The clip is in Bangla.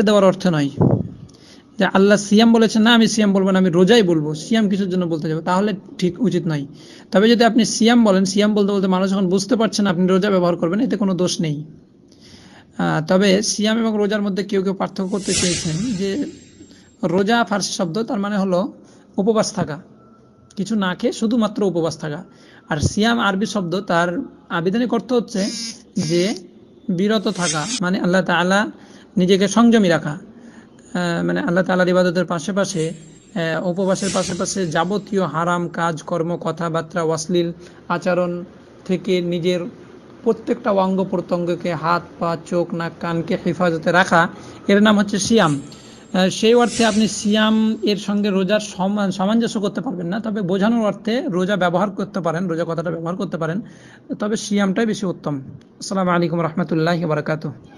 থাকতে দেওয়ার অর্থ নয় যে আল্লাহ সিয়াম বলেছেন না আমি সিয়াম বলবো না আমি রোজাই বলবো সিয়াম কিছুর জন্য বলতে যাবো তাহলে ঠিক উচিত নয় তবে যদি আপনি সিয়াম বলেন সিয়াম বলতে বলতে মানুষ যখন বুঝতে পারছেন আপনি রোজা ব্যবহার করবেন এতে কোনো দোষ নেই তবে সিয়াম এবং রোজার মধ্যে কেউ কেউ পার্থক্য করতে চেয়েছেন যে রোজা ফার্সি শব্দ তার মানে হলো উপবাস থাকা কিছু না খেয়ে শুধুমাত্র উপবাস থাকা আর সিয়াম আরবি শব্দ তার আবেদনিক অর্থ হচ্ছে যে বিরত থাকা মানে আল্লাহ তালা নিজেকে সংযমী রাখা মানে আল্লাহ তালার ইবাদতের পাশাপাশি উপবাসের পাশাপাশি যাবতীয় হারাম কাজ কর্ম কথাবার্তা অশ্লীল আচরণ থেকে নিজের প্রত্যেকটা অঙ্গ প্রত্যঙ্গকে হাত পা চোখ নাক কানকে হেফাজতে রাখা এর নাম হচ্ছে সিয়াম সেই অর্থে আপনি সিয়াম এর সঙ্গে রোজার সমান সামঞ্জস্য করতে পারবেন না তবে বোঝানোর অর্থে রোজা ব্যবহার করতে পারেন রোজা কথাটা ব্যবহার করতে পারেন তবে সিয়ামটাই বেশি উত্তম আসসালামু আলাইকুম রহমতুল্লাহ বারকাতু